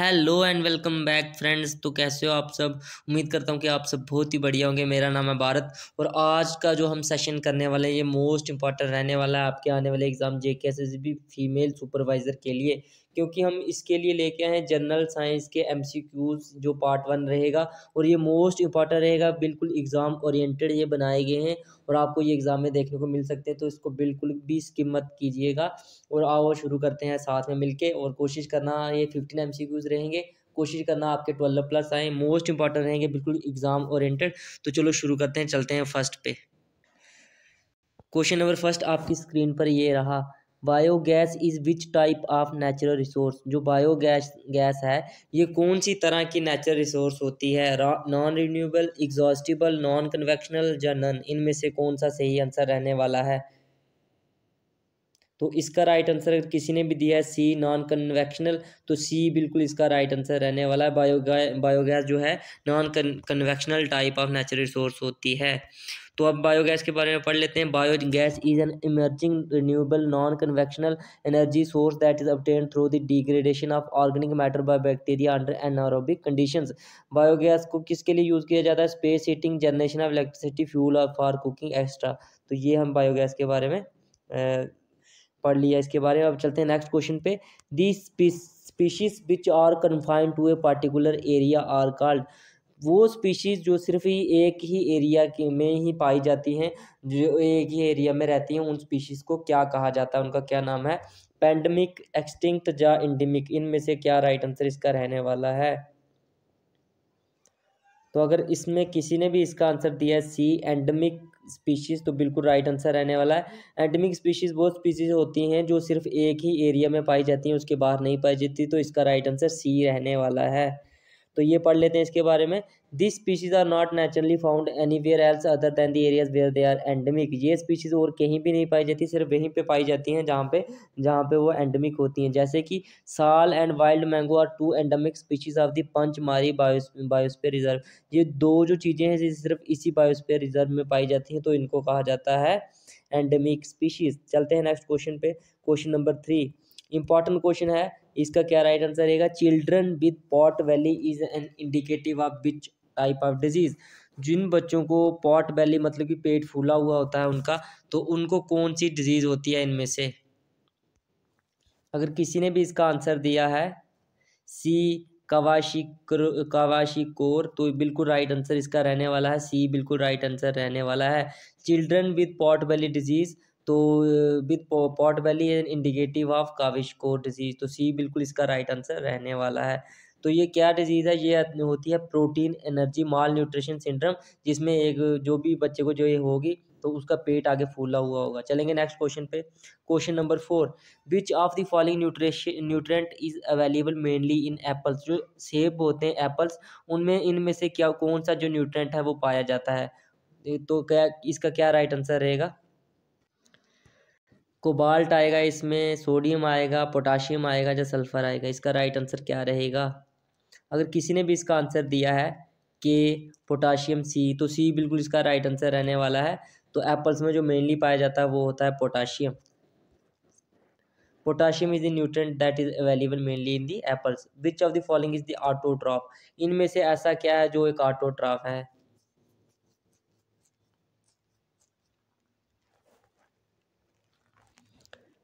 hello and welcome back friends तो कैसे हो आप सब उम्मीद करता हूँ कि आप सब बहुत ही बढ़िया होंगे मेरा नाम है भारत और आज का जो हम सेशन करने वाले हैं ये मोस्ट इंपॉर्टेंट रहने वाला है आपके आने वाले exam J K S S B female supervisor के लिए क्योंकि हम इसके लिए लेके आए हैं जनरल साइंस के एम जो पार्ट वन रहेगा और ये मोस्ट इंपॉर्टेंट रहेगा बिल्कुल एग्ज़ाम ओरिएंटेड ये बनाए गए हैं और आपको ये एग्ज़ाम में देखने को मिल सकते हैं तो इसको बिल्कुल भी स्किप कीजिएगा और आओ शुरू करते हैं साथ में मिल और कोशिश करना ये फिफ्टीन एम रहेंगे कोशिश करना आपके ट्वेल्व प्लस आए मोस्ट इंपॉर्टेंट रहेंगे बिल्कुल एग्ज़ाम ओरिएंटेड तो चलो शुरू करते हैं चलते हैं फर्स्ट पे क्वेश्चन नंबर फर्स्ट आपकी स्क्रीन पर ये रहा biogas is which type of natural resource जो बायोगैस गैस है ये कौन सी तरह की नेचुरल रिसोर्स होती है non renewable exhaustible non conventional या नन इनमें से कौन सा सही आंसर रहने वाला है तो इसका राइट आंसर अगर किसी ने भी दिया है सी नॉन कन्वेक्शनल तो सी बिल्कुल इसका राइट आंसर रहने वाला है बायोगैस बायोगैस जो है non conventional type of natural resource होती है तो अब बायोगैस के बारे में पढ़ लेते हैं biogas is an emerging renewable non conventional energy source that is obtained through the degradation of organic matter by bacteria under anaerobic condition biogas को किसके लिए यूज़ किया जाता है space heating generation of electricity fuel और for cooking extra तो ये हम बायोगैस के बारे में पढ़ लिया इसके बारे में अब चलते हैं नेक्स्ट क्वेश्चन पे the species which are confined to a particular area are called वो स्पीशीज़ जो सिर्फ ही एक ही एरिया की में ही पाई जाती हैं जो एक ही एरिया में रहती हैं उन स्पीशीज़ को क्या कहा जाता है उनका क्या नाम है पैंडमिक एक्सटिंक्ट या इंडेमिक इनमें से क्या राइट आंसर इसका रहने वाला है तो अगर इसमें किसी ने भी इसका आंसर दिया है सी एंडमिक स्पीशीज़ तो बिल्कुल राइट आंसर रहने वाला है एंडमिक स्पीशीज़ वो स्पीशीज़ होती हैं जो सिर्फ एक ही एरिया में पाई जाती हैं उसके बाहर नहीं पाई जाती तो इसका राइट आंसर सी रहने वाला है तो ये पढ़ लेते हैं इसके बारे में this species are not naturally found anywhere else other than the areas where they are endemic ये स्पीशीज़ और कहीं भी नहीं पाई जाती सिर्फ वहीं पे पाई जाती हैं जहाँ पे जहाँ पे वो एंडमिक होती हैं जैसे कि sal and wild mango are two endemic species of the मारी बायोस्पेयर रिजर्व ये दो जो चीज़ें हैं सिर्फ इसी बायोस्पेयर रिजर्व में पाई जाती हैं तो इनको कहा जाता है एंडमिक स्पीशीज़ चलते हैं नेक्स्ट क्वेश्चन पे question number three important question है इसका क्या राइट आंसर रहेगा children with pot belly is an indicative of which type of disease जिन बच्चों को पॉट वैली मतलब कि पेट फूला हुआ होता है उनका तो उनको कौन सी डिजीज़ होती है इनमें से अगर किसी ने भी इसका आंसर दिया है सी कवाशी कवाशी कोर तो बिल्कुल राइट आंसर इसका रहने वाला है सी बिल्कुल राइट आंसर रहने वाला है children with pot belly disease तो with pot belly an indicative of kwashiorkor disease तो सी बिल्कुल इसका राइट आंसर रहने वाला है तो ये क्या डिजीज़ है ये होती है protein energy malnutrition syndrome जिसमें एक जो भी बच्चे को जो ये होगी तो उसका पेट आगे फूला हुआ होगा चलेंगे नेक्स्ट क्वेश्चन पे question number four which of the following nutrition nutrient is available mainly in apples जो सेब होते हैं एप्पल्स उनमें इनमें से क्या कौन सा जो न्यूट्रेंट है वो पाया जाता है तो क्या इसका क्या राइट आंसर रहेगा कोबाल्ट आएगा इसमें सोडियम आएगा पोटाशियम आएगा या सल्फ़र आएगा इसका राइट आंसर क्या रहेगा अगर किसी ने भी इसका आंसर दिया है कि पोटाशियम सी तो सी बिल्कुल इसका राइट आंसर रहने वाला है तो एप्पल्स में जो मेनली पाया जाता है वो होता है potassium potassium is the nutrient that is available mainly in the apples which of the following is the autotroph इनमें से ऐसा क्या है जो एक ऑटोट्रॉफ है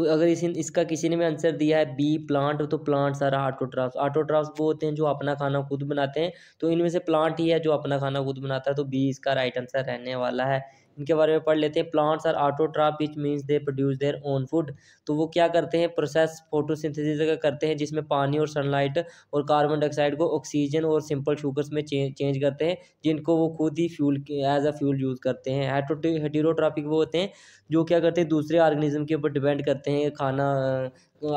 तो अगर इस इसका किसी ने भी आंसर दिया है बी प्लांट तो प्लांट सारा ऑटोट्राफ्स ऑटोट्राफ्स वो होते हैं जो अपना खाना खुद बनाते हैं तो इनमें से प्लांट ही है जो अपना खाना खुद बनाता है तो बी इसका राइट आंसर रहने वाला है उनके बारे में पढ़ लेते हैं plants are autotroph which means they produce their own food तो वो क्या करते हैं प्रोसेस फोटोसिंथेसिस का करते हैं जिसमें पानी और सनलाइट और कार्बन डाइऑक्साइड को ऑक्सीजन और सिंपल शुगर्स में चेंज करते हैं जिनको वो खुद ही fuel as a fuel use करते हैं हेटीरोट्राफिक वो होते हैं जो क्या करते हैं दूसरे ऑर्गेनिज्म के ऊपर डिपेंड करते हैं खाना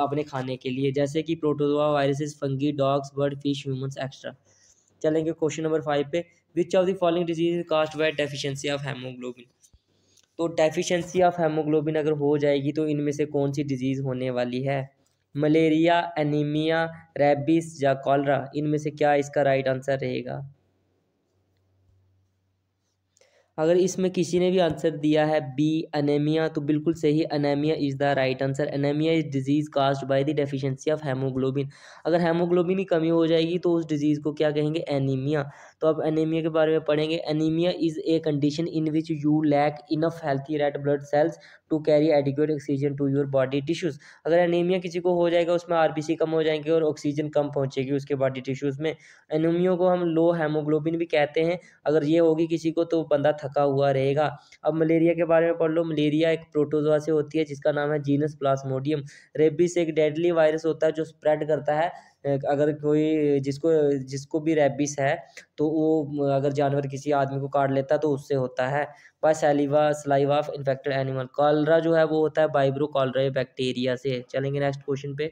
अपने खाने के लिए जैसे कि protozoa viruses fungi dogs bird fish humans extra चलेंगे क्वेश्चन नंबर फाइव पे which of the following disease is caused by deficiency of haemoglobin तो डेफिशिएंसी ऑफ हेमोग्लोबिन अगर हो जाएगी तो इनमें से कौन सी डिजीज़ होने वाली है मलेरिया एनीमिया रेबिस या कॉलरा इनमें से क्या इसका राइट आंसर रहेगा अगर इसमें किसी ने भी आंसर दिया है बी अनेमिया तो बिल्कुल सही anaemia is the right answer anaemia is disease caused by the deficiency of haemoglobin अगर हेमोग्लोबिन की कमी हो जाएगी तो उस डिज़ीज़ को क्या कहेंगे एनीमिया तो आप एनीमिया के बारे में पढ़ेंगे anaemia is a condition in which you lack enough healthy red blood cells to carry adequate oxygen to your body tissues अगर एनीमिया किसी को हो जाएगा उसमें आर कम हो जाएंगे और ऑक्सीजन कम पहुँचेगी उसके बॉडी टिश्यूज़ में एनीमिया को हम लो हेमोग्लोबिन भी कहते हैं अगर ये होगी किसी को तो बंदा थका हुआ रहेगा अब मलेरिया के बारे में पढ़ लो मलेरिया एक प्रोटोजोआ से होती है जिसका नाम है जीनस प्लास्मोडियम रेबिस एक डेडली वायरस होता है जो स्प्रेड करता है अगर कोई जिसको जिसको भी रेबिस है तो वो अगर जानवर किसी आदमी को काट लेता तो उससे होता है by saliva saliva of infected animal cholera जो है वो होता है बाइब्रो कॉलरा बैक्टीरिया से चलेंगे नेक्स्ट क्वेश्चन पे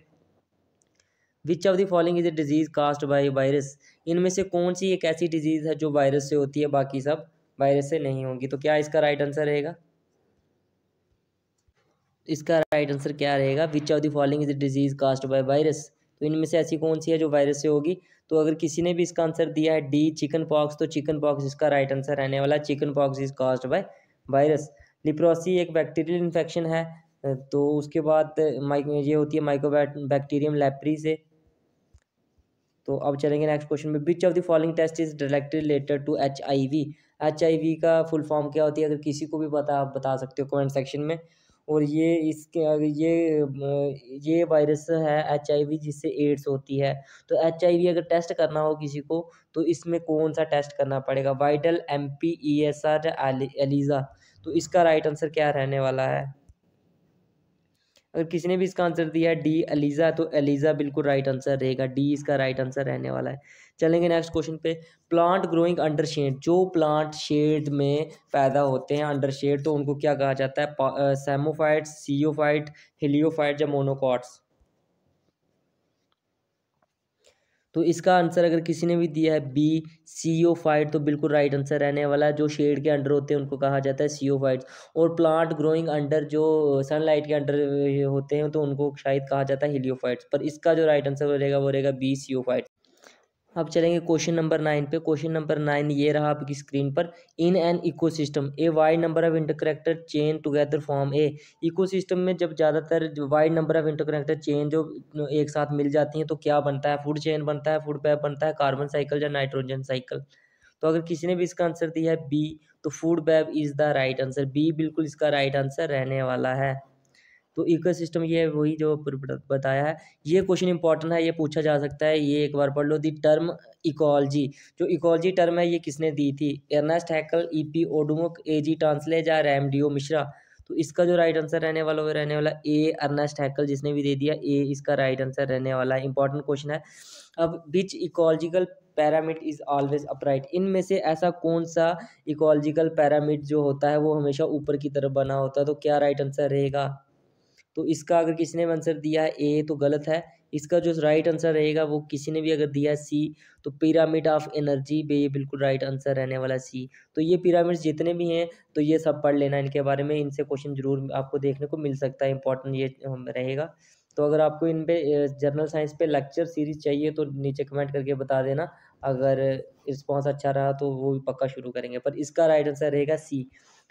which of the following is a disease caused by virus इनमें से कौन सी एक ऐसी डिजीज़ है जो वायरस से होती है बाकी सब वायरसें नहीं होंगी तो क्या इसका राइट आंसर रहेगा इसका राइट आंसर क्या रहेगा which of the following is disease caused by virus तो इनमें से ऐसी कौन सी है जो वायरस से होगी तो अगर किसी ने भी इसका आंसर दिया है डी चिकन पॉक्स तो चिकन पॉक्स इसका राइट आंसर रहने वाला chicken pox is caused by virus leprosy एक बैक्टीरियल इन्फेक्शन है तो उसके बाद ये होती है माइक्रो बैक्टीरियम लेप्री से तो अब चलेंगे नेक्स्ट क्वेश्चन में which of the following test is directly related to H I V H I V का फुल फॉर्म क्या होती है अगर किसी को भी पता आप बता सकते हो कमेंट सेक्शन में और ये इसके ये ये वायरस है एच आई वी जिससे एड्स होती है तो एच आई वी अगर टेस्ट करना हो किसी को तो इसमें कौन सा टेस्ट करना पड़ेगा Widal M P E S R ELISA तो इसका राइट आंसर क्या रहने वाला है अगर किसी ने भी इसका आंसर दिया है डी अलीजा तो अलीज़ा बिल्कुल राइट आंसर रहेगा डी इसका राइट आंसर रहने वाला है चलेंगे नेक्स्ट क्वेश्चन पे प्लांट ग्रोइंग अंडर शेड जो प्लांट शेड में पैदा होते हैं अंडर शेड तो उनको क्या कहा जाता है सेमोफाइट सीओफाइट हिलियोफाइट या मोनोकॉट्स तो इसका आंसर अगर किसी ने भी दिया है बी सी ओ फाइट तो बिल्कुल राइट आंसर रहने वाला है जो शेड के अंडर होते हैं उनको कहा जाता है सी ओ फाइट और प्लांट ग्रोइंग अंडर जो सनलाइट के अंडर होते हैं तो उनको शायद कहा जाता है हिलियोफाइट्स पर इसका जो राइट आंसर रहेगा वो रहेगा बी सी ओ फाइट्स अब चलेंगे क्वेश्चन नंबर नाइन पे क्वेश्चन नंबर नाइन ये रहा आपकी स्क्रीन पर in an ecosystem a wide number of interconnected chain together form a ecosystem में जब ज़्यादातर wide number of interconnected chain जो एक साथ मिल जाती हैं तो क्या बनता है फूड चेन बनता है फूड पैप बनता है कार्बन साइकिल या नाइट्रोजन साइकिल तो अगर किसी ने भी इसका आंसर दिया है बी तो food web is the right answer B बिल्कुल इसका राइट आंसर रहने वाला है तो इको सिस्टम ये वही जो बताया है ये क्वेश्चन इंपॉर्टेंट है ये पूछा जा सकता है ये एक बार पढ़ लो दी टर्म इकोलॉजी जो इकोलॉजी टर्म है ये किसने दी थी एर्नेस्ट हैकल ई पी ओडुमुक ए जी टांसले या ओ मिश्रा तो इसका जो राइट आंसर रहने वाला वो रहने वाला ए अर्नेस्ट हैकल जिसने भी दे दिया ए इसका राइट आंसर रहने वाला है इंपॉर्टेंट क्वेश्चन है अब which ecological pyramid is always upright इनमें से ऐसा कौन सा इकोलॉजिकल पैरामिड जो होता है वो हमेशा ऊपर की तरफ बना होता है तो क्या राइट आंसर रहेगा तो इसका अगर किसी ने आंसर दिया है ए तो गलत है इसका जो राइट आंसर रहेगा वो किसी ने भी अगर दिया सी तो पिरामिड ऑफ एनर्जी भी ये बिल्कुल राइट आंसर रहने वाला सी तो ये पिरामिड्स जितने भी हैं तो ये सब पढ़ लेना इनके बारे में इनसे क्वेश्चन जरूर आपको देखने को मिल सकता है इंपॉर्टेंट ये रहेगा तो अगर आपको इन पर जर्नल साइंस पे लेक्चर सीरीज चाहिए तो नीचे कमेंट करके बता देना अगर रिस्पॉन्स अच्छा रहा तो वो भी पक्का शुरू करेंगे पर इसका राइट आंसर रहेगा सी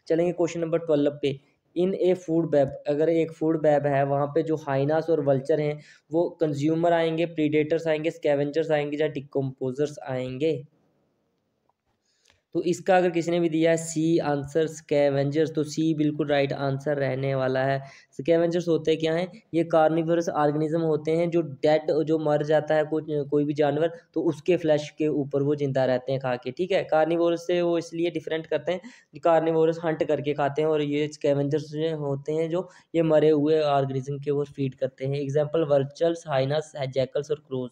चलेंगे क्वेश्चन नंबर ट्वेल्व पे इन ए फूड वेब अगर एक फूड वेब है वहाँ पे जो हाइनास और वल्चर हैं वो कंज्यूमर आएंगे प्रीडेटर्स आएंगे स्कैवेंजर्स आएंगे या डिकम्पोजर्स आएंगे तो इसका अगर किसी ने भी दिया है सी आंसर स्कैवेंजर्स तो सी बिल्कुल राइट आंसर रहने वाला है स्कैवेंजर्स होते क्या हैं ये कार्निवरस ऑर्गेनिज्म होते हैं जो डेड जो मर जाता है कुछ कोई भी जानवर तो उसके फ्लैश के ऊपर वो जिंदा रहते हैं खा के ठीक है कार्निवोरस से वो इसलिए डिफरेंट करते हैं कार्निवोरस हंट करके खाते हैं और ये स्कैवेंजर्स होते हैं जो ये मरे हुए ऑर्गेनिज्म के वो फीड करते हैं एग्जाम्पल वर्चल्स हाइनस जैकल्स और क्रोज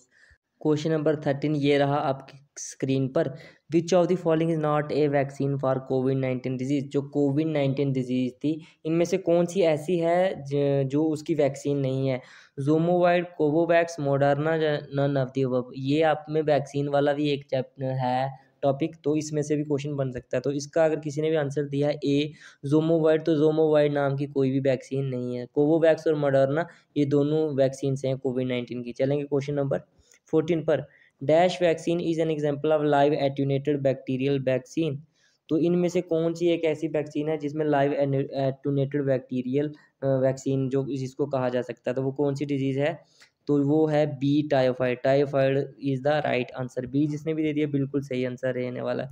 क्वेश्चन नंबर थर्टीन ये रहा आपके स्क्रीन पर which of the following is not a vaccine for COVID nineteen disease जो कोविड नाइन्टीन डिजीज़ थी इनमें से कौन सी ऐसी है जो उसकी वैक्सीन नहीं है जोमोवाइड Covovax Moderna none of the ये आप में वैक्सीन वाला भी एक चैप्टर है टॉपिक तो इसमें से भी क्वेश्चन बन सकता है तो इसका अगर किसी ने भी आंसर दिया है ए जोमोवाइड तो जोमोवाइड नाम की कोई भी वैक्सीन नहीं है कोवोवैक्स और मोडर्ना ये दोनों वैक्सीन हैं कोविड नाइन्टीन की चलेंगे क्वेश्चन नंबर फोर्टीन पर dash vaccine is an example of live attenuated bacterial vaccine तो इनमें से कौन सी एक ऐसी वैक्सीन है जिसमें लाइव एटूनेटेड बैक्टीरियल वैक्सीन जो जिसको कहा जा सकता है तो वो कौन सी डिजीज़ है तो वो है B typhoid typhoid is the right answer B जिसने भी दे दिया बिल्कुल सही आंसर रहने वाला है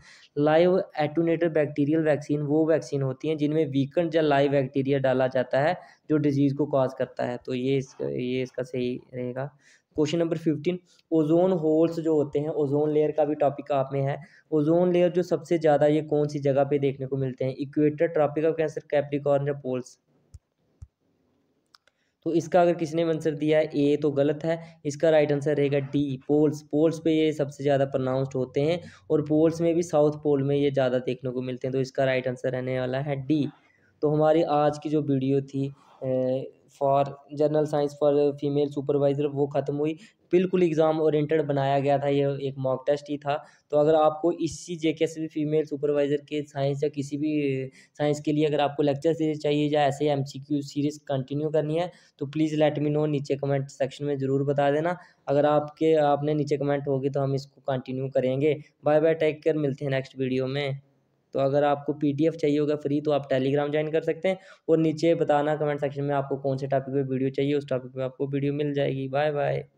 लाइव एटूनेटेड बैक्टीरियल वैक्सीन वो वैक्सीन होती हैं जिनमें वीकेंड या लाइव बैक्टीरिया डाला जाता है जो डिजीज़ को कॉज करता है तो ये इसका ये इसका सही रहेगा question number fifteen ozone holes जो होते हैं ओजोन लेयर का भी टॉपिक आप में है ओजोन लेयर जो सबसे ज़्यादा ये कौन सी जगह पे देखने को मिलते हैं equator tropic of Cancer Capricorn या पोल्स तो इसका अगर किसी ने आंसर दिया है ए तो गलत है इसका राइट आंसर रहेगा डी पोल्स पोल्स पे ये सबसे ज़्यादा प्रोनाउंस्ड होते हैं और पोल्स में भी साउथ पोल में ये ज़्यादा देखने को मिलते हैं तो इसका राइट आंसर रहने वाला है डी तो हमारी आज की जो वीडियो थी for general science for female supervisor वो ख़त्म हुई बिल्कुल एग्ज़ाम ओरिएंटेड बनाया गया था ये एक मॉक टेस्ट ही था तो अगर आपको इसी जे के भी फीमेल सुपरवाइज़र के साइंस या किसी भी साइंस के लिए अगर आपको लेक्चर सीरीज चाहिए या ऐसे M C Q series continue करनी है तो प्लीज़ लेट मी नो नीचे कमेंट सेक्शन में ज़रूर बता देना अगर आपके आपने नीचे कमेंट होगी तो हम इसको कंटिन्यू करेंगे बाय बाय टेक केयर मिलते हैं नेक्स्ट वीडियो में तो अगर आपको पीडीएफ चाहिए होगा फ्री तो आप टेलीग्राम ज्वाइन कर सकते हैं और नीचे बताना कमेंट सेक्शन में आपको कौन से टॉपिक पर वीडियो चाहिए उस टॉपिक पर आपको वीडियो मिल जाएगी बाय बाय